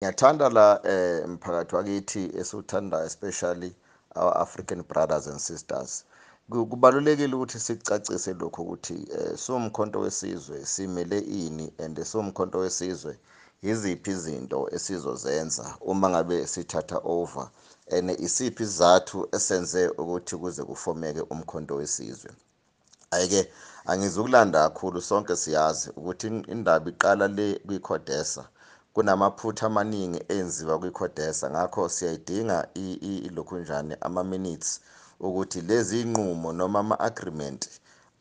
ngiyathanda la eh mphakathi wakithi esiwuthanda especially our African brothers and sisters kubalulekile ukuthi sicacise lokho ukuthi eh, somkhonto wesizwe simele ini and somkhonto wesizwe iziphi izinto esizozenza uma ngabe sithatha over ene isiphi izathu esenze ukuthi kuze kufomeke umkhonto wesizwe ayike angizukulanda kakhulu sonke siyazi ukuthi indaba iqala le kwiCodesa kunamaphutha amaningi enziwa kwi-CODESA ngakho siyayidinga ilokhunjana ama-minutes ukuthi lezi zinqumo noma ama-agreement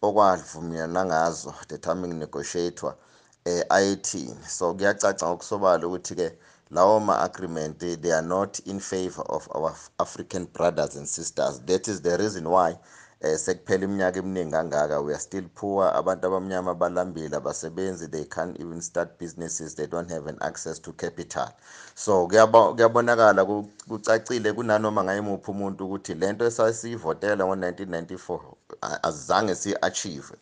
okwavunywana ngazo the terming negotiator eh ayethini so kuyacaca ngokusobala ukuthi ke lawo ma-agreement they are not in favor of our African brothers and sisters that is the reason why eh sekuphela iminyaka eminingi kangaka we are still poor abantu abamnyama balambile abasebenzi they can't even start businesses they don't have an access to capital so kuyabonakala kucacile kunanoma ngayimuphi umuntu ukuthi lento esasiyivotela ngo1994 azange siachieve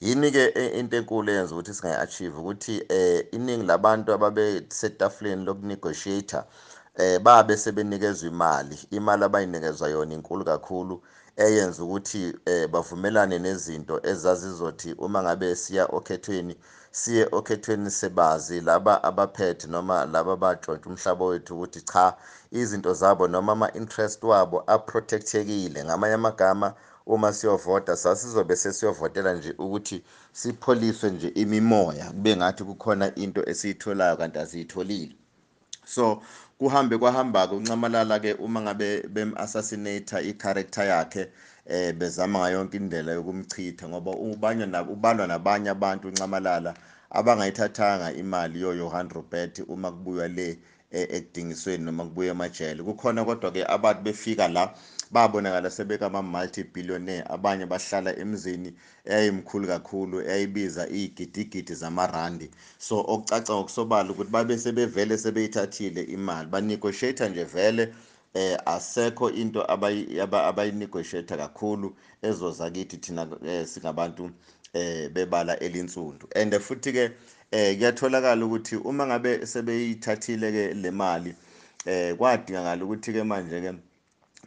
yini ke e, into enkulu eyenza ukuthi singayachieve ukuthi eh iningi labantu ababe setafleni lokunegotiator eh babe sebenikezwe imali imali abayinikezwa yona inkulu kakhulu eyenza ukuthi eh bavumelane nezinto ezazizothi uma ngabe siya okhethweni siye okhethweni sebazi laba abaphethe noma laba bajontsha umhlaba wethu ukuthi cha izinto zabo noma ama interest wabo aprotectekile ngamanye amagama uma siyovota sasizobe sesiyovotela nje ukuthi sipholiswe nje imimoya kube ngathi kukhona into esiyitholayo kanti asiyitholile so kuhambe kwahamba-ke uncamalala-ke uma ngabe bem-assassinata i-character yakhe eh bezama ngayo yonke indlela yokumchitha ngoba ubanya nabo ubalwa nabanye abantu uncamalala abangayithathanga imali yoJohan Robert uma kubuya le edingisweni noma kubuye emajele kukhona kodwa-ke abantu befika la babonakala sebekama-multi-billionaire abanye bahlala emzini eyayimkhulu kakhulu eyayibiza iy'gidigidi zamarandi so okucaca ngokusobala ukuthi babe sebevele sebeyithathile imali banegotiate-a nje vele eh asekho into abayinegotiate kakhulu ezozakithi thina eh, singabantu eh bebala elinsundu and futhi ke eh kuyatholakala ukuthi uma ngabe sebeyithathile ke le mali eh kwadingakala ukuthi ke manje ke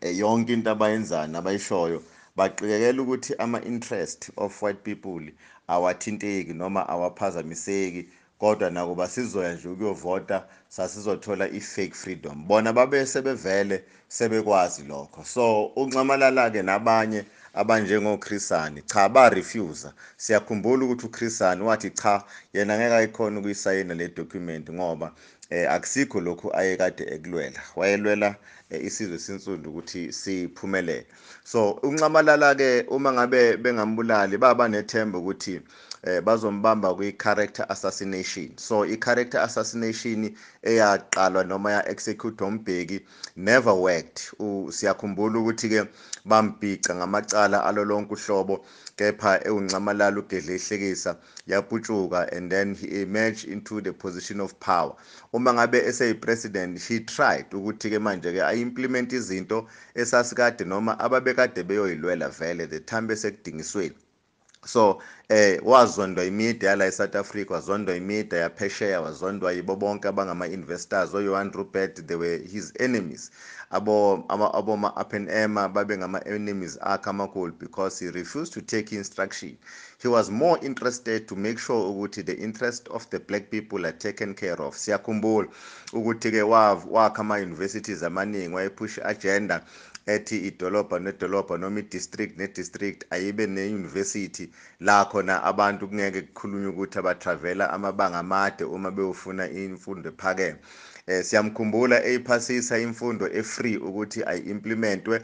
eh, yonke into abayenzayo nabayishoyo baqikelele ukuthi ama interest of white people awathinteki noma awaphazamiseki kodwa nakuba sizoya nje ukuyovota sasizothola i-fake freedom bona babe sebevele sebekwazi lokho so unxamalala-ke nabanye abanjengokrisani cha barefuse siyakhumbula ukuthi ukrisani wathi cha yena ngeke ayikhona ukuyisayina le document ngoba eh akusikho lokhu ayekade ekulwela wayelwela eh, isizwe sinsundu ukuthi siphumelele so unxamalala ke uma ngabe bengambulali baba nethemba ukuthi eh bazombamba kwi character assassination so i character assassination eyaqalwa noma ya execute umbheki never worked siyakhumbula ukuthi ke bambhica ngamacala alolonke uhlobo kepha ewuncamalala ugedlehlekisa yaputshuka and then he emerged into the position of power uma ngabe eseyi-president he tried ukuthi-ke manje-ke ayi-implement izinto esasikade noma ababekade beyoyilwela vele the time besekudingisweni so eh wazondwa imida yala eSouth Africa wazondwa imida yaphesheya wazondwa yibo bonke abangama-investors oJohan Rupert they were his enemies abo aboma up and ema babe ngama-enemies akhe amakhulu because he refused to take instruction he was more interested to make sure ukuthi the interest of the black people are taken care of siyakhumbula ukuthi-ke wakha ama-universities amaningi wayephusha agenda ethi idolobha nedolobha noma i-district ne-district ayibe ne-university la khona abantu kungeke kukhulunywe ukuthi abatravela amabanga amade uma beyofuna imfundo ephakeme eh siyamkhumbula eyiphasisa imfundo efree ukuthi ayimplementwe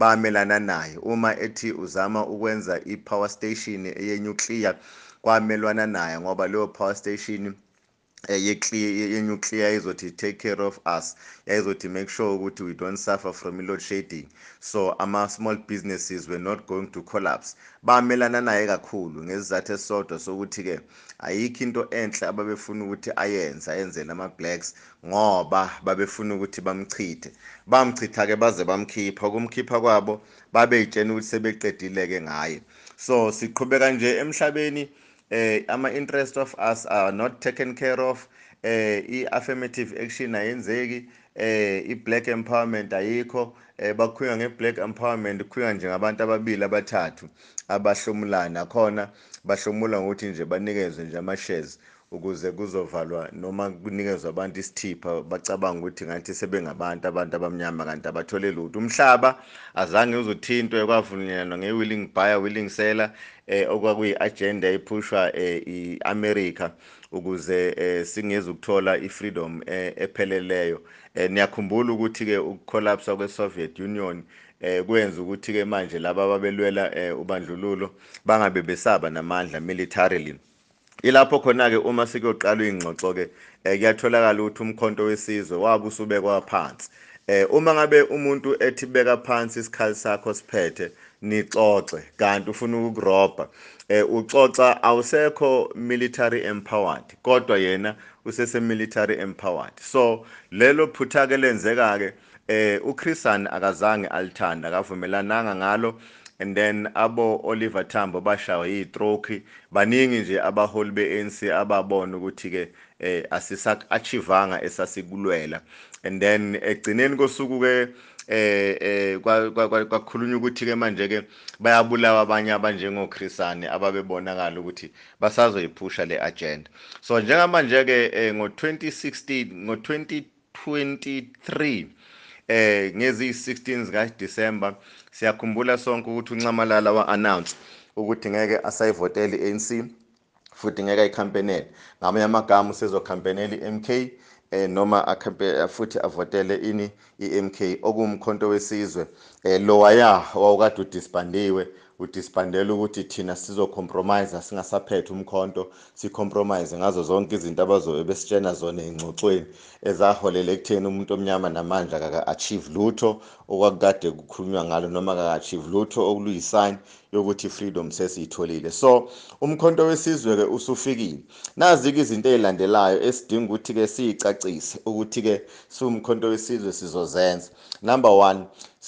bamelana naye uma ethi uzama ukwenza i-power station eyenuclear kwamelwana naye ngoba leyo power station Eh, ye-nuclear izothi take care of us yayizothi make sure ukuthi we don't suffer from i-load shading so ama-small businesses were not going to collapse bamelana naye kakhulu ngesizathu esisodwa sokuthi-ke ayikho into enhle ababefuna ukuthi ayenze ayenzele ama-blacks ngoba babefuna ukuthi bamchithe bamchitha-ke baze bamkhipha kumkhipha kwabo babeyitshena ukuthi sebeqedile-ke ngaye so siqhubeka nje emhlabeni eh ama interest of us are not taken care of eh i affirmative action ayenzeki eh i black empowerment ayikho eh bakhuywa nge black empowerment khuywa nje ngabantu ababili abathathu abahlomulana khona bahlomula ngokuthi nje banikeze nje ama shares ukuze kuzovalwa noma kunikezwe abantu isithipha bacabanga ukuthi ngathi sebengabantu abantu abamnyama kanti abathole lutho umhlaba azange uzothintwe kwavunyelwa nge-willing buyer willing seller eh okwakuyi-agenda ephushwa eh, i-america ukuze eh, singeze ukuthola i-freedom eh, epheleleyo eh, niyakhumbula ukuthi-ke ukukolapsa kwe-soviet union eh kwenza ukuthi ke manje laba babelwela eh, ubandlululo bangabe besaba namandla militarily Ilapho khona ke uma sikuyoqala ingxoxo ke eh, kuyatholakala ukuthi umkhonto wesizwe wabe usubekwa phansi. Eh uma ngabe umuntu ethi beka phansi isikhali sakho siphethe nixoxe kanti ufuna ukukuroba. Eh uxoxa awusekho military empowered kodwa yena usese military empowered. So lelo phutha ke lenzeka ke eh uChristian akazange alithanda akavumelananga ngalo and then abo Oliver Tambo bashawa i-trophy baningi nje abaholi beANC ababona ukuthi ke eh asisakuachivanga esasikulwela and then egcineni kosuku ke eh eh kwakhulunywa ukuthi ke manje ke bayabulawa abanye abanjengo Chrisane ababebonakala ukuthi basazoyiphusha le agenda so njengamanje ke ngo 2016 ngo 2023 eh ngeziyi-16 zikaDisemba siyakhumbula sonke ukuthi uncamalala wa-announce ukuthi ngeke asayivotele i-ANC futhi ngeke ayikhampenele ngamanye amagama usezokhampenela i-MK eh noma akampe futhi avotele ini iMK okuwumkhonto wesizwe eh lowaya wawukade udisbandiwe uthi sibandela ukuthi thina sizocompromise singasaphethe umkhonto sicompromise ngazo zonke izinto abazobe besitshena zona ey'ngxoxweni ezaholela ekutheni umuntu omnyama namandla kaka-achieve lutho okwakukade kukhulunywa ngalo noma kaka-achieve lutho okuluyisign yokuthi freedom sesiyitholile so umkhonto wesizwe-ke usufikile nazi-ke izinto ey'landelayo esidinga ukuthi-ke siyicacise ukuthi-ke siwumkhonto wesizwe sizozenza number one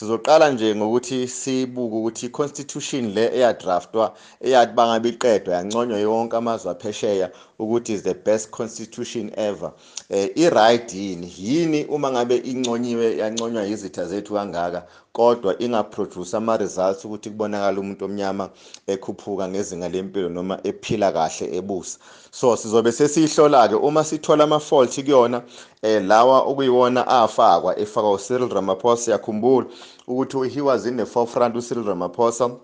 sizoqala nje ngokuthi sibuke ukuthi i-constitution le eyadraftwa eyathi bangabe iqedwa yanconywa yonke amazwe aphesheya ukuthi is the best constitution ever eh i-right yini yini uma ngabe inconyiwe yanconywa izitha zethu kangaka kodwa ingaproduce ama results ukuthi kubonakala umuntu omnyama ekhuphuka ngezinga lempilo noma ephila kahle ebusa so sizobe sesihlola ke uma sithola ama fault kuyona eh lawa okuyiwona afakwa efakwa uCyril Ramaphosa yakhumbula ukuthi he was in the forefront uCyril Ramaphosa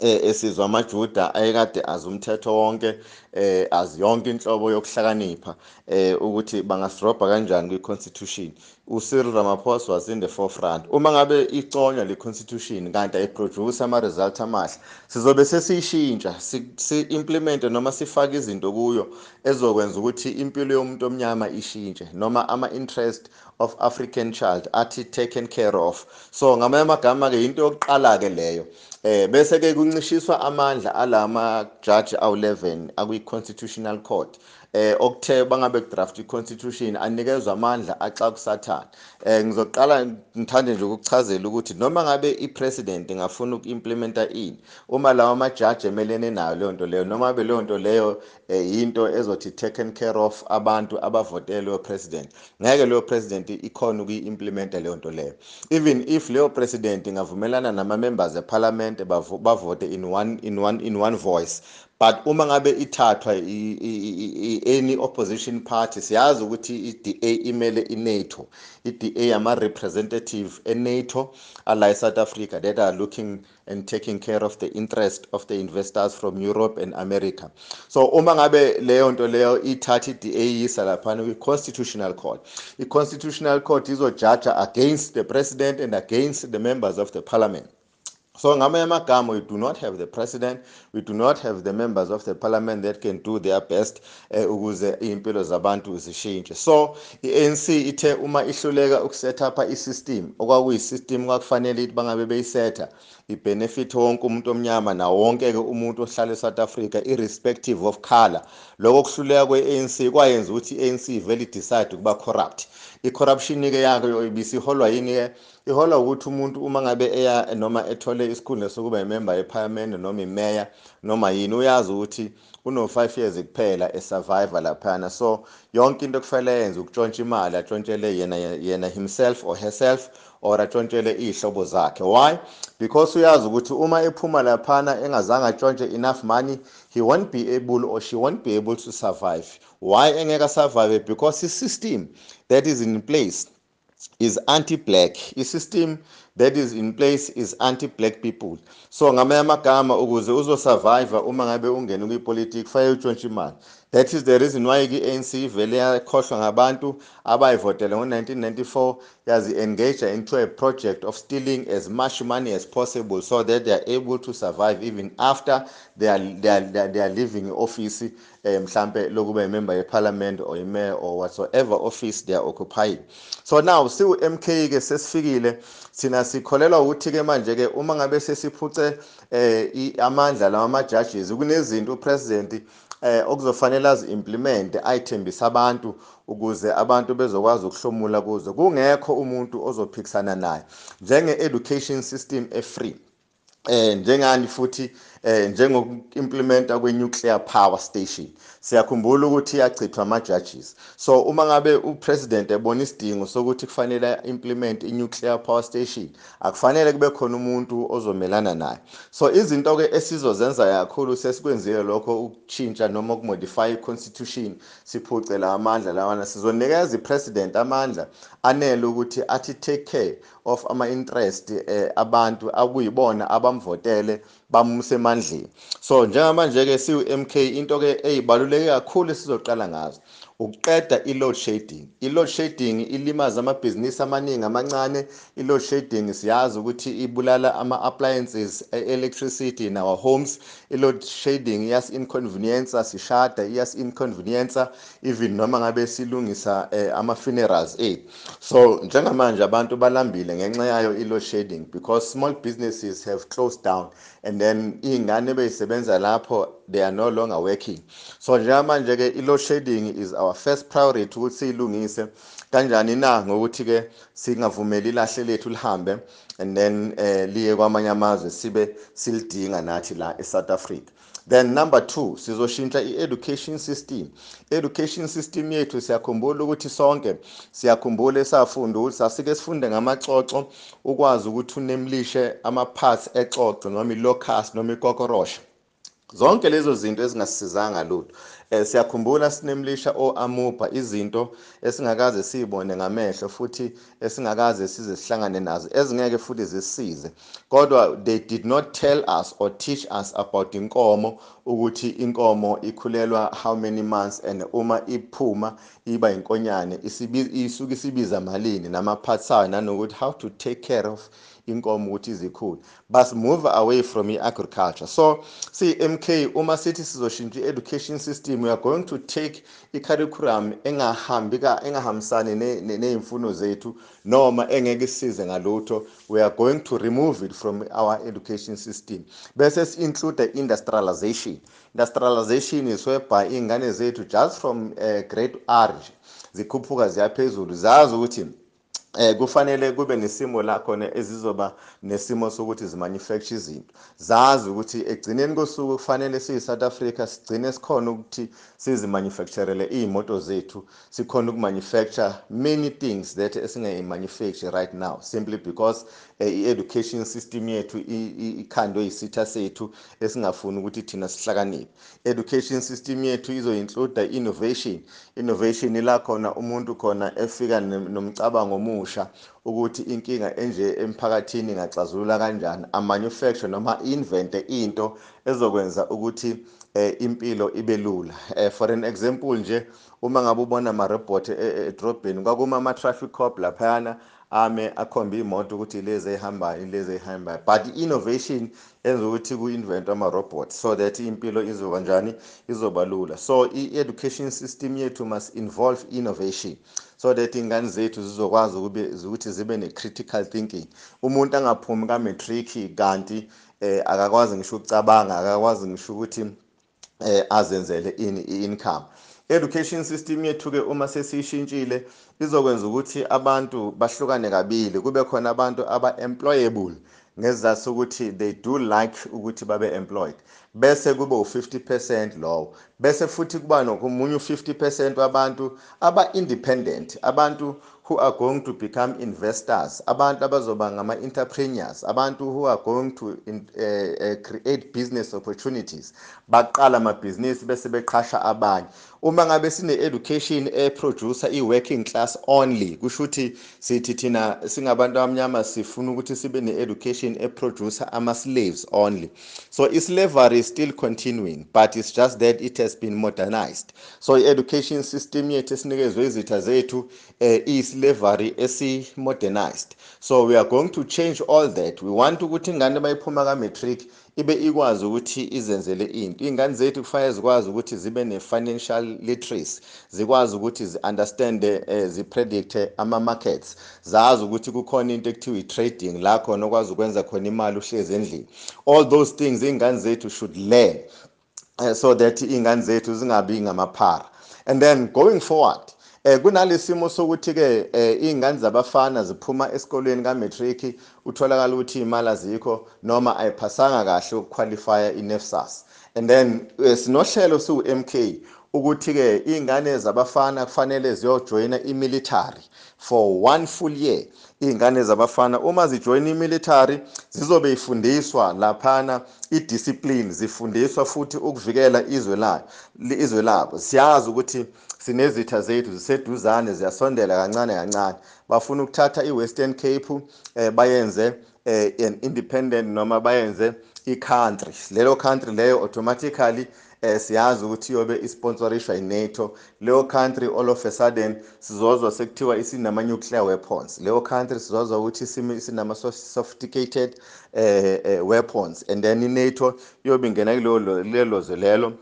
E, esizwe amaJuda ayekade azi umthetho wonke eh azi yonke inhlobo yokuhlakanipha eh ukuthi bangasirobha kanjani kwi-constitution uCyril Ramaphosa was in the forefront uma ngabe iconywa le-constitution kanti ayiproduce ama-result amahle sizobe sesiyishintsha si-implemente noma sifake izinto kuyo ezokwenza ukuthi impilo yomuntu omnyama ishintshe noma ama-interest of African child athi taken care of so ngamanye amagama-ke into yokuqala-ke leyo eh bese ke kuncishiswa amandla alama judge awu11 akuyi constitutional court eh okuthe bangabe draft iconstitution anikezwe amandla axa kusathana eh ngizoqala ngithande nje ukuchazela ukuthi noma ngabe ipresident ngafuna ukuimplementa ini uma lawo majaji emelene nayo leyo nto leyo noma ngabe leyo nto leyo eh, yinto ezothi taken care of abantu abavotele leyo president ngeke leyo president ikhona ukuyiimplementa leyo nto leyo even if leyo president ingavumelana nama members eparlament parliament bavote in one in one in one voice but uma ngabe ithathwa any opposition party siyazi ukuthi i-DA imele i-NATO i-DA ama representative e-NATO ala e-South Africa that are looking and taking care of the interest of the investors from Europe and America so uma ngabe leyo nto leyo ithatha i-DA yisa laphana kwi-constitutional court i-constitutional court izojaja against the president and against the members of the parliament So ngamanye amagama we do not have the president, we do not have the members of the parliament that can do their best eh, ukuze impilo zabantu zishintshe. So iANC ithe uma ihluleka ukusetha up isystem okwakuyi system kwakufanele ukuthi bangabe beyisetha ibenefit wonke umuntu omnyama na wonke ke umuntu ohlala eSouth Africa irrespective of color lokho kuhluleka kweANC kwayenza ukuthi iANC vele decide ukuba corrupt icorruption ke yakho ibisiholwa yini ke iholwa ukuthi umuntu uma ngabe eya noma ethole isikhundla sokuba yimember yeparliament noma imeya noma yini uyazi ukuthi uno 5 years kuphela esurvivor laphana so yonke into kufanele yenze ukutshontsha imali atshontshele yena yena himself or herself or atshontshele iy'hlobo zakhe why because uyazi ukuthi uma ephuma laphana engazange atshontshe enough money he won't be able or she won't be able to survive why engeke asurvive because i-system that is in place is anti-black i-system that is in place is anti-black people so ngamanye amagama ukuze uzosurvive uma ngabe ungena kwipolitiki faye utshontshe imali that is the reason why i-anc vele yakhohlwa ngabantu abayivotele ngo-1994 yazi-engage into a project of stealing as much money as possible so that they are able to survive even after they are, they are, they are, they are leaving i-ofisi um mhlampe lokuba yimember yeparliament or imayor or whatsoever office they are occupying so now siwu-mk ke sesifikile sina sikholelwa ukuthi-ke manje-ke uma ngabe sesiphuce um amandla lawa ama-judges kunezinto upresident eh okuzofanele azimplemente ayithembisa abantu ukuze abantu bezokwazi ukuhlomula kuzo kungekho umuntu ozophikisana naye njenge-education system e-free eh njengani futhi eh njengokuimplementa kwe-nuclear power station siyakhumbula ukuthi yachithwa ama-judges so uma ngabe upresident ebona isidingo sokuthi kufanele implement i-nuclear power station akufanele kube khona umuntu ozomelana naye so izinto-ke esizozenza kakhulu sesikwenzile lokho ukutshintsha noma ukumodify i-constitution siphuce la amandla lawana sizonikeza i-president amandla anele ukuthi athi take care of ama-interest eh, abantu akuyibona abamvotele bamsemandleni so njengamanje-ke siwu-m k into-ke eyibalulekile ezibaluleke kakhulu esizoqala ngazo ukuqeda i-load shedding i-load shedding ilimaza amabhizinisi amaningi amancane i-load shedding siyazi ukuthi ibulala ama-appliances e-electricity in our homes i-load shedding iyasi-inconvenience sishada iyasi-inconvenience even noma ngabe silungisa eh, ama-funerals aid so njengamanje abantu balambile ngenxa yayo i-load shedding because small businesses have closed down and then iy'ngane beyisebenza lapho they are no longer working so njengamanje-ke i-load shedding is our first priority ukuthi siyilungise kanjani na ngokuthi-ke singavumeli ilahle lethu lihambe and then um liye kwamanye amazwe sibe silidinga nathi la e-south africa then number 2 sizoshintsha i-education system education system yethu siyakhumbula ukuthi sonke siyakhumbula esafunda ukuthi sasike sifunde ngamacoco ukwazi ukuthi unemlishe ama-parts ecoco noma i-locust noma ikokorosha zonke lezo zinto ezingasisizanga lutho Eh, siyakhumbula sinemlisha oamuba izinto esingakaze siyibone ngamehlo futhi esingakaze size sihlangane nazo ezingeke futhi zisize kodwa they did not tell us or teach us about inkomo ukuthi inkomo ikhulelwa how many months and uma iphuma iba inkonyane isuke isibiza malini nama parts ayo nanokuthi how to take care of inkomo ukuthi izikhulu bus move away from i-agriculture so see mk uma sithi sizoshintsha i-education system we are going to take i-curriculum engahambi engahambisani ney'mfuno zethu noma engeke isize ngalutho we are going to remove it from our education system bese si-include industrialization industrialization is whereby iy'ngane zethu just from uh, grade r zikhuphuka ziyaphezulu zazi ukuthi eh kufanele kube nesimo la khona ezizoba nesimo sokuthi zimanufacture izinto zazi ukuthi egcineni kosuku kufanele siyi South Africa sigcine sikhona ukuthi sizimanufacturele izimoto zethu sikhona ukumanufacture many things that esingayimanufacture right now simply because eh, i-education system yethu ikhandwe isitha sethu esingafuni ukuthi thina sihlakaniphe education system yethu izoinclude innovation innovation ila khona umuntu khona efika nomcabango omu omusha ukuthi inkinga enje emphakathini ingaxazulula kanjani amanufacture noma invente into ezokwenza ukuthi eh, impilo ibe lula eh, for an example nje uma ngabe ubona ama robot eh, edrobheni kwakuma ama traffic cop laphayana ame akhombe imoto ukuthi lezi eyihambayo lezi eyihambayo but i-innovation enza ukuthi ku-invent ama-robot so that impilo izoba njani izoba lula so i-education system yethu must involve innovation so that iy'ngane zethu zizokwazi ukuthi zibe ne-critical thinking umuntu angaphumi kametriki kanti eh akakwazi ngisho ukucabanga akakwazi ngisho ukuthi eh azenzele ini i-income education system yethu-ke uma sesiyishintshile izokwenza ukuthi abantu bahlukane kabili kube khona abantu aba-employable ngezathu ukuthi they do like ukuthi babe-employed bese kube u-50 percent lowo bese futhi kuba nokomunye u-50 percent wabantu aba-independent abantu who are going to become investors abantu abazoba ngama-entrepreneurs abantu who are going to in, uh, uh, create business opportunities baqala amabhizinisi bese beqhasha abanye uma ngabe sine-education eproducer i-working class only kusho ukuthi sithi thina singabantu abamnyama sifuna ukuthi sibe ne-education eproducer ama-slaves only so islavery is still continuing but it's just that it has been modernized so i-education system yethu esinikezwe izitha zethu um eh, iyislavery esi-modernized so we are going to change all that we want ukuthi ingane bayiphuma ka-matric ibe ikwazi ukuthi izenzele into iy'ngane zethu kufanele zikwazi ukuthi zibe ne-financial literacy zikwazi ukuthi zi-understande eh, um zi-predict-e ama-markets zazi ukuthi kukhona into ekuthiwa i-trading la khona okwazi ukwenza khona imali uhlezi endlini all those things iy'ngane zethu should learn uh, so that iy'ngane zethu zingabi ngamaphara and then going forward eh kunalesimo sokuthi ke eh, izingane zabafana ziphuma esikolweni kaMatric utholakala ukuthi imali azikho noma ayiphasanga kahle ukuqualifya iNEFSAS and then eh, sinohlelo siwu-MK ukuthi ke izingane zabafana kufanele ziyojoyina imilitary for one full year izingane zabafana uma zijoyina imilitary zizobe ifundiswa laphana idiscipline zifundiswa futhi ukuvikela izwe layo izwe labo siyazi ukuthi sinezitha zethu ziseduzane ziyasondela kancane kancane bafuna ukuthatha iwestern cape eh, bayenze eh, an independent noma bayenze i-country lelo country leyo automatically eh siyazi ukuthi yobe isponsorishwa yiNato leyo country all of a sudden sizozwa sekuthiwa isinama nuclear weapons leyo country sizozwa ukuthi isinama sophisticated eh, eh weapons and then iNato yobe ingena kulelo lelo lelo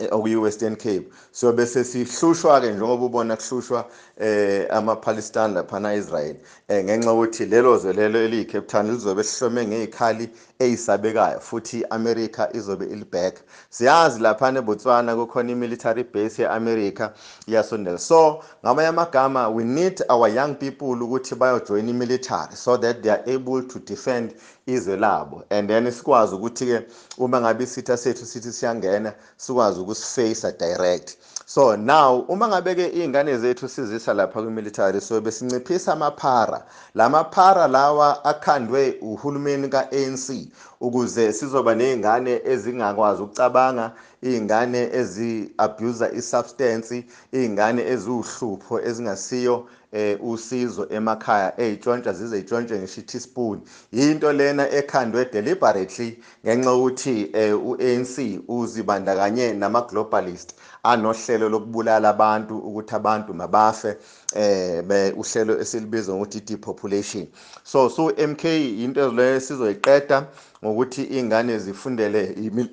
Eh, okuyi-Western Cape so bese sihlushwa ke njengoba ubona kuhlushwa eh amaPalestine lapha na Israel eh ngenxa ukuthi lelo zwe lelo eliyiCape Town lizobe sihlome ngezikhali ezisabekayo futhi iAmerica izobe ilback siyazi lapha eBotswana kukhona imilitary base yeAmerica yasondela so ngamanye amagama we need our young people ukuthi bayo join imilitary so that they are able to defend izwe labo and then sikwazi ukuthi ke uma ngabe isitha sethu sithi siyangena sikwazi ukusiface direct so now uma ngabe ke izingane zethu sizisa lapha ku military so besinciphisa amaphara lamaphara lawa akhandwe uhulumeni kaANC ukuze sizoba nezingane ezingakwazi ukucabanga izingane eziabuser isubstance izingane eziwuhlupho ezingasiyo eh usizo emakhaya ezitshontsha zize zitshontshe ngisho teaspoon into lena ekhandwe deliberately ngenxa ukuthi eh, uANC uzibandakanye nama globalist anohlelo lokubulala abantu ukuthi abantu mabafe eh uhlelo esilibiza ngokuthi depopulation so so MK into leyo sizoyiqeda ngokuthi ingane zifundele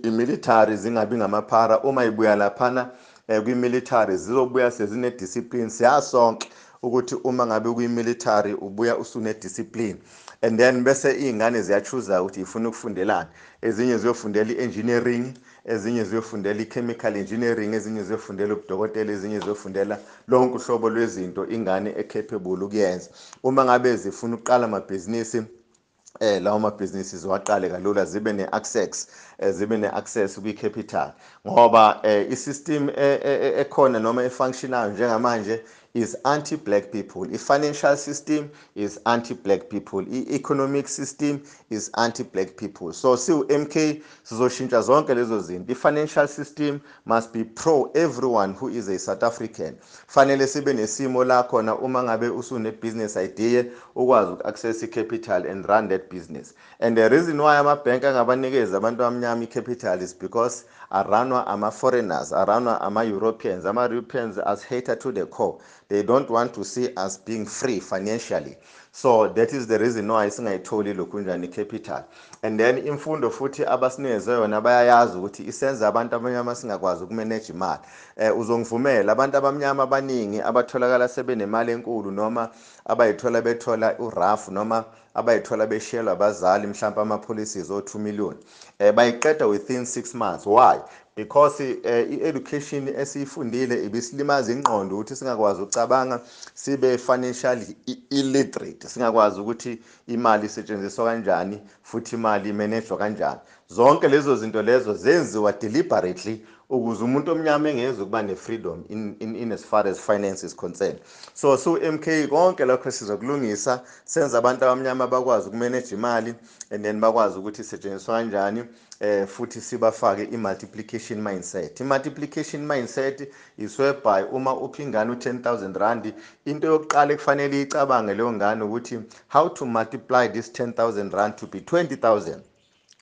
imilitary zingabi ngamapara uma ibuya laphana eh, kwimilitary zizobuya sezine discipline siyasonke ukuthi uma ngabe kuyimilitary ubuya usune discipline and then bese izingane ziyachuza ukuthi ifuna ukufundelana ezinye ziyofundela i-engineering ezinye ziyofundela i-chemical engineering ezinye ziyofundela ubudokotela ezinye ziyofundela lonke uhlobo lwezinto ingane ecapable ukuyenza uma ngabe zifuna ukuqala amabhizinisi eh lawo mabhizinisi ziwaqale kalula zibe ne-access Eh, zibe ne-access kwi capital ngoba eh, i system eh, ekhona noma efunctional njengamanje is anti black people i financial system is anti black people i economic system is anti black people so siwu MK sizoshintsha zonke lezo zinto i financial system must be pro everyone who is a South African fanele sibe nesimo la khona uma ngabe usune business idea ukwazi uku-access i capital and run that business and the reason why ama bank angabanikeza abantu amanyama i-capitalist because aranwa ama-foreigners aranwa ama-europeans ama-europeans as-hater to the core they don't want to see us being free financially so that is the reason why singayitholi lokhu njani i-capital and then imfundo futhi abasinikeze yona bayayazi ukuthi isenza abantu abamnyama singakwazi ukumanage imali um uzongivumela abantu abamnyama abaningi abatholakala sebenemali enkulu noma abayithola bethola urafu noma abayithola beshelwa abazali mhlawumpe ama-policies o-two million Eh, bayiqeda within 6 months why because eh, i-education esiyifundile ibisilimaza ingqondo ukuthi singakwazi ukucabanga sibe financially illiterate singakwazi ukuthi imali isetshenziswa kanjani futhi imali imanejwa kanjani zonke lezo zinto lezo zenziwa deliberately ukuze umuntu omnyama engeze ukuba ne-freedom in, in, in as far as finance is concerned so siwu-mk so konke lokho sizokulungisa senze abantu abamnyama bakwazi ukumanage imali and then bakwazi ukuthi isetshenziswa kanjani eh futhi sibafake i-multiplication mindset i-multiplication mindset is whereby uma uphi ingane u-10000 rand into yokuqala ekufanele iyicabange leyo ngane ukuthi how to multiply this 10000 rand to be 20000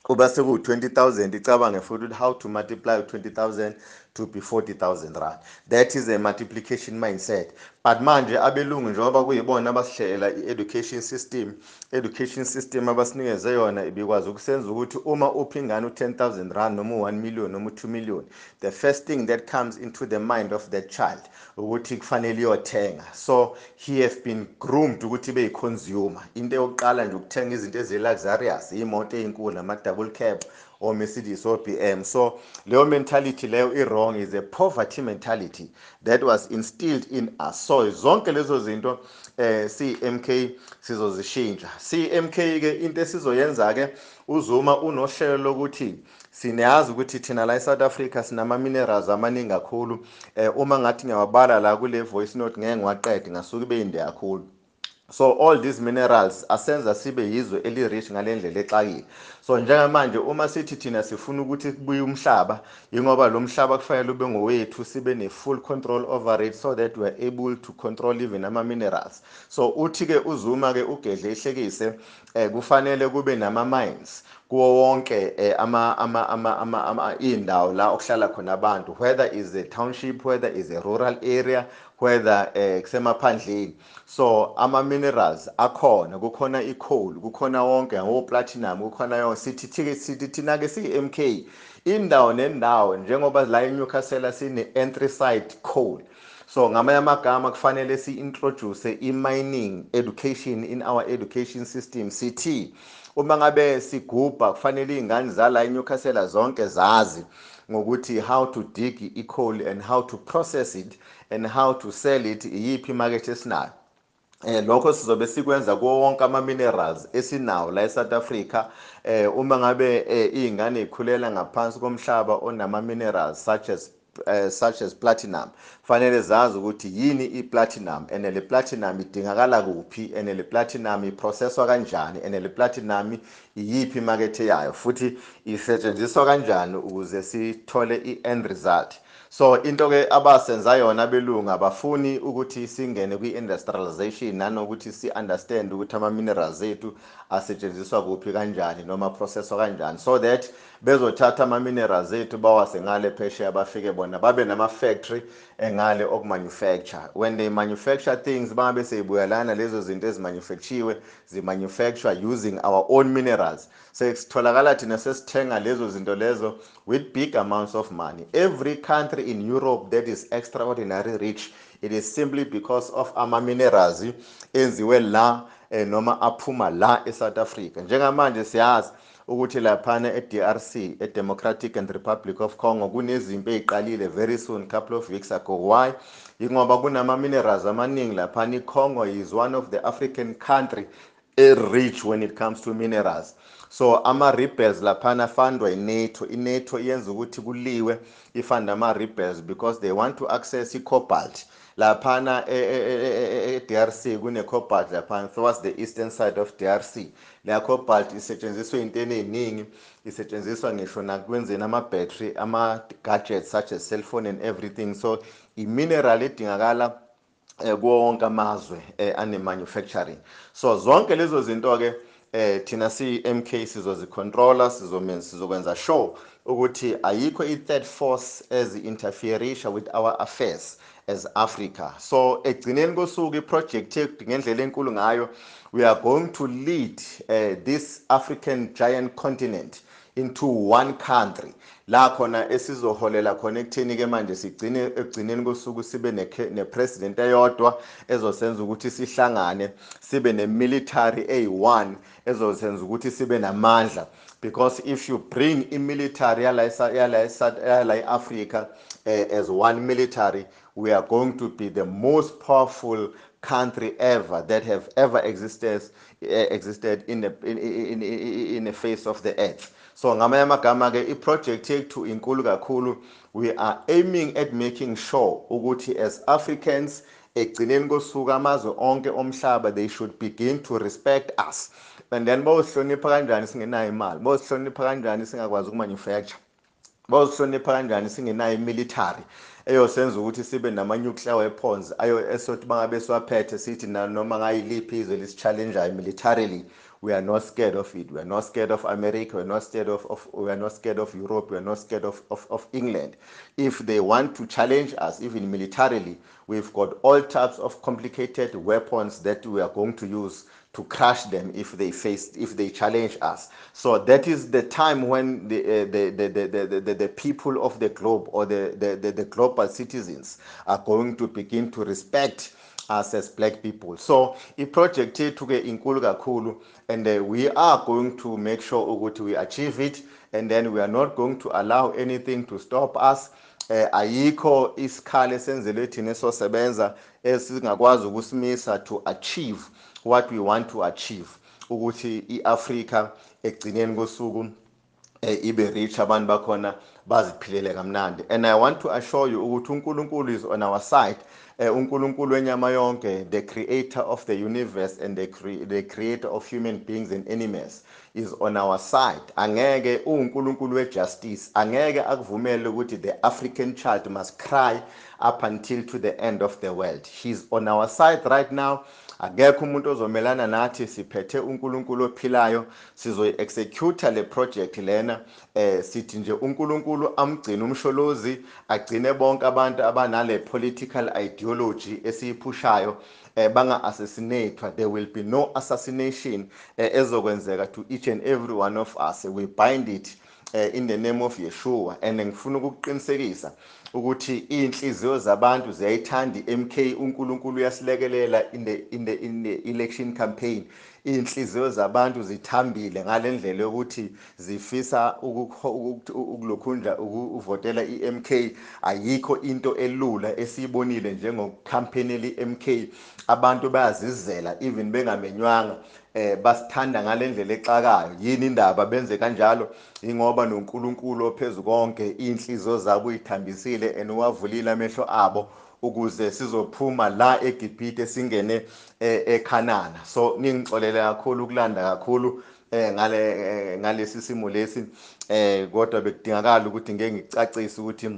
kuba seku-20000 icabange futhi how to multiply 20000 to be 40000 rand that is a multiplication mindset but manje abelungu njengoba kuyibona abasihlela i-education system education system abasinikeze yona ibikwazi ukusenza ukuthi uma uphi ingane u-10000 rand noma u-1 million noma u-2 million the first thing that comes into the mind of that child ukuthi kufanele iyothenga so he have been groomed ukuthi ibe yi-consumer into eyokuqala nje ukuthenga izinto ezi-luxurious iy'moto ey'nkulu ama-double cab or mercedes or bm so leyo mentality leyo i-wrong is a poverty mentality that was instilled in us so zonke lezo zinto eh CMK sizozishintsha CMK ke into esizoyenza ke uzuma unohlelo lokuthi sinayazi ukuthi thina la eSouth Africa sinama minerals amaningi kakhulu eh uma ngathi ngiyabala la kule voice note ngeke ngiwaqede ngasuke beyinde kakhulu so all these minerals asenza sibe yizwe elirich ngalendlela exakile so njengamanje uma sithi thina sifuna ukuthi kubuye umhlaba ingoba lo mhlaba kufanele ube ngowethu sibe ne-full control over it so that we are able to control even ama-minerals so uthi-ke uzuma-ke ugedle ihlekise um kufanele kube nama-mines kuwo wonke eh, iy'ndawo la okuhlala khona abantu whether is a township whether is a rural area whether eh kusemaphandleni so ama minerals akhona kukhona i coal kukhona wonke ngo platinum kukhona indawo sithi sithi nake siyi-mk indawo nendawo njengoba la enewcastle sine-entry site coal so ngamanye amagama kufanele si-introduce i-mining education in our education system sithi uma ngabe sigubha kufanele iy'ngane zala enewcastle zonke zazi ngokuthi how to dig i-coal and how to process it and how to sell it iyiphi imakethe esinayo eh lokho sizobe sikwenza kuwo wonke ama minerals esinawo la eSouth Africa eh uma ngabe eh, izingane ikhulela ngaphansi komhlaba onama minerals such as Uh, such as platinum fanele zazi ukuthi yini i-platinum and le platinum idingakala kuphi and le platinum iprocesswa kanjani and le platinum iyiphi imakethe yayo futhi isetshenziswa kanjani ukuze sithole i-end result so into ke abasenza yona belunga bafuni ukuthi singene kwi-industrialization nanokuthi si-understand ukuthi ama-minerals ethu asetshenziswa kuphi kanjani noma processwa kanjani so that bezothatha ama-minerals ethu bawase ngale phesheya bafike bona babe nama-factory ngale okumanufacture when they manufacture things babe seyibuyalana lezo zinto ezimanufacturiwe zimanufacture using our own minerals sesitholakala thina sesithenga lezo zinto lezo with big amounts of money every country in europe that is extraordinary rich it is simply because of ama-minerals enziwe la um noma aphuma la e-south africa njengamanje siyazi ukuthi laphana e-DRC e-Democratic and Republic of Congo kunezinto eziqalile very soon couple of weeks ago why ingoba kunama minerals amaningi laphana iCongo is one of the African country e-rich when it comes to minerals so ama-rebels laphana fundwa inato inato yenza ukuthi kuliwe ifund ama-rebels because they want to access i-cobalt e laphana e-DRC eh, eh, eh, kune-cobalt laphana towards the eastern side of DRC leya cobalt isetshenziswa intweni eyiningi isetshenziswa ngisho nakwenzeni ama-battery ama-gadgets such as cellphone and everything so imineral edingakala kuwo wonke amazwe ane-manufacturing so zonke lezo zinto-ke eh thina siyi-mk sizozicontrola sizokwenza sure ukuthi ayikho i-third force ezi-interferisha with our affairs as Africa so egcineni kosuku iproject yethu ngendlela enkulu ngayo we are going to lead uh, this African giant continent into one country la khona esizoholela khona ekutheni ke manje sigcine ekugcineni kosuku sibe nepresident eyodwa ezosenza ukuthi sihlangane sibe nemilitary eyi-1 ezosenza ukuthi sibe namandla because if you bring imilitary yala e-africa as one military, we are going to be the most powerful country ever that have ever existed eh, existed in the in, in, in the face of the earth so ngamanye amagama ke iproject yethu inkulu kakhulu we are aiming at making sure ukuthi as Africans egcineni kosuku amazwe onke omhlaba they should begin to respect us and then bawuhlonipha kanjani singenayo imali bawuhlonipha kanjani singakwazi ukumanufacture bazohlonipha kanjani singenayo imilitary eyosenza ukuthi sibe nama-nuclear weapons ayo esothi bangabe siwaphethe sithi noma ngayiliphi izwe lisi-challenjayo militarily we are not scared of it we are not scared of america we are not scared of, of, we are not scared of europe we are not scared of, of, of england if they want to challenge us even militarily we've got all types of complicated weapons that we are going to use to crush them if they face if they challenge us so that is the time when the uh, the, the, the, the, the, the, people of the globe or the, the, the, the global citizens are going to begin to respect us as black people so it projected to get inkulu kakhulu and uh, we are going to make sure we achieve it and then we are not going to allow anything to stop us eh ayikho isikhali esenzelwe thina esosebenza esingakwazi ukusimisa to achieve what we want to achieve ukuthi iAfrika egcineni kosuku eh, ibe rich abantu bakhona baziphilele kamnandi and i want to assure you ukuthi uNkulunkulu is on our side eh, uNkulunkulu wenyama yonke the creator of the universe and the, cre the creator of human beings and animals is on our side angeke uNkulunkulu wejustice angeke akuvumele ukuthi the african child must cry up until to the end of the world he's on our side right now akekho umuntu ozomelana nathi siphethe uNkulunkulu ophilayo sizoyiexecute le project lena eh sithi nje uNkulunkulu amgcina umsholozi agcine bonke abantu abanale political ideology esiyiphushayo eh banga assassinate there will be no assassination eh, ezokwenzeka to each and every one of us we bind it eh, in the name of Yeshua and ngifuna ukuqinisekisa ukuthi inhliziyo zabantu ziyayithanda iMK uNkulunkulu uyasilekelela in the in the in the election campaign iy'nhliziyo zabantu zithambile ngale ndlela yokuthi zifisa ukulokhundla uvotela i-mk ayikho into elula esiyibonile njengokukhampenela i-mk abantu bayazizela even bengamenywanga eh basithanda ngalendlela exakayo yini indaba benze kanjalo ingoba noNkulunkulu ophezulu konke inhliziyo zabo uyithambisile and wavulile amehlo abo ukuze sizophuma la eGibhithe singene eh, eKhanana so ningixolele kakhulu kulanda kakhulu eh, ngale eh, ngalesi simo lesi eh kodwa bekudingakala ukuthi ngeke ngicacise ukuthi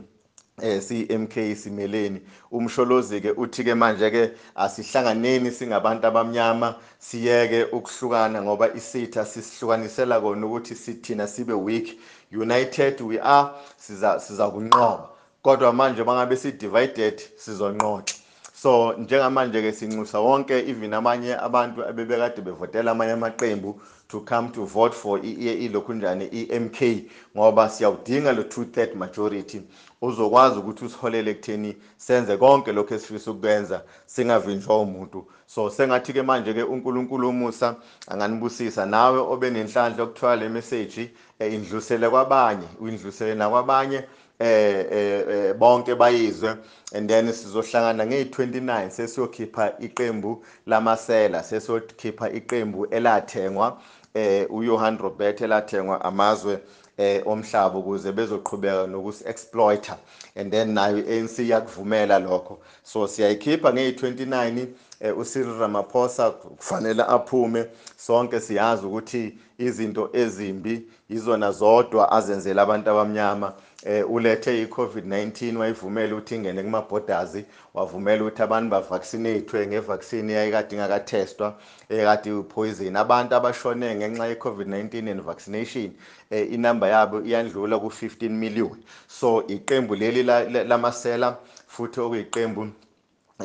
eh CMK simeleni umsholozi ke uthi ke manje ke asihlanganeni singabantu abamnyama siyeke ukuhlukana ngoba isitha sisihlukanisela kona ukuthi sithina sibe weak united we are siza siza kunqoba kodwa manje mangabe si divided sizonqotshwa so njengamanje ke sinxusa wonke even amanye abantu abebekade bevotela amanye amaqembu to come to vote for i-EAE lokhu njani i-MK ngoba siyawudinga lo two-third majority uzokwazi ukuthi usiholele kutheni senze konke lokho esifisa ukukwenza singavinjwa umuntu so sengathi-ke manje-ke unkulunkulu umusa anganibusisa nawe obenenhlanhla yokuthola le meseji um eh, indlulisele kwabanye uyindlulisele nakwabanye Eh, eh, eh bonke bayizwe and then sizohlangana ngey29 sesiyokhipha iqembu lamasela sesiyokhipha iqembu elathengwa eh uJohan Robert elathengwa amazwe eh omhlaba ukuze bezoqhubeka nokusi exploiter and then nayo ANC yakuvumela lokho so siyayikhipha ngey29 eh uSiril Ramaphosa kufanele aphume sonke siyazi ukuthi izinto ezimbi izona zodwa azenzela abantu abamnyama eh, ulethe i-covid-19 wayivumela ukuthi ingene kumabhodazi wavumela ukuthi abantu bavaccinatwe ngevaccine yayikade ingakathestwa ekade iwupoison abantu abashone ngenxa ye-covid-19 and vaccination um eh, inamba yabo iyandlula ku-15 million so iqembu leli lamasela la, la futhi okuyiqembu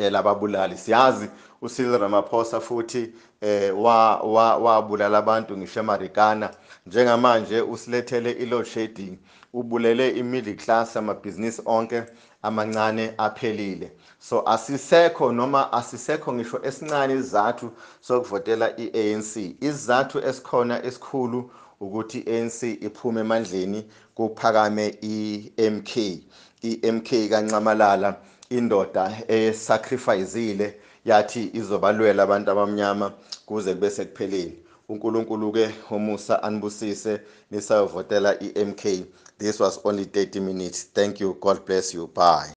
eh, lababulali siyazi uSil Ramaphosa futhi eh wa wabulala abantu ngisho eMarikana njengamanje usilethele i-load shedding ubulele i-middle class amabhizinisi onke amancane aphelile so asisekho noma asisekho ngisho esincane izathu sokuvotela i-ANC izathu esikhona esikhulu ukuthi i-ANC iphume emandleni kuphakame i-MK i-MK kancamalala indoda esacrificeile yathi izobalwela abantu abamnyama kuze kube sekupheleni uNkulunkulu ke umusa anibusise nisayovotela iMK This was only 30 minutes. Thank you. God bless you. Bye.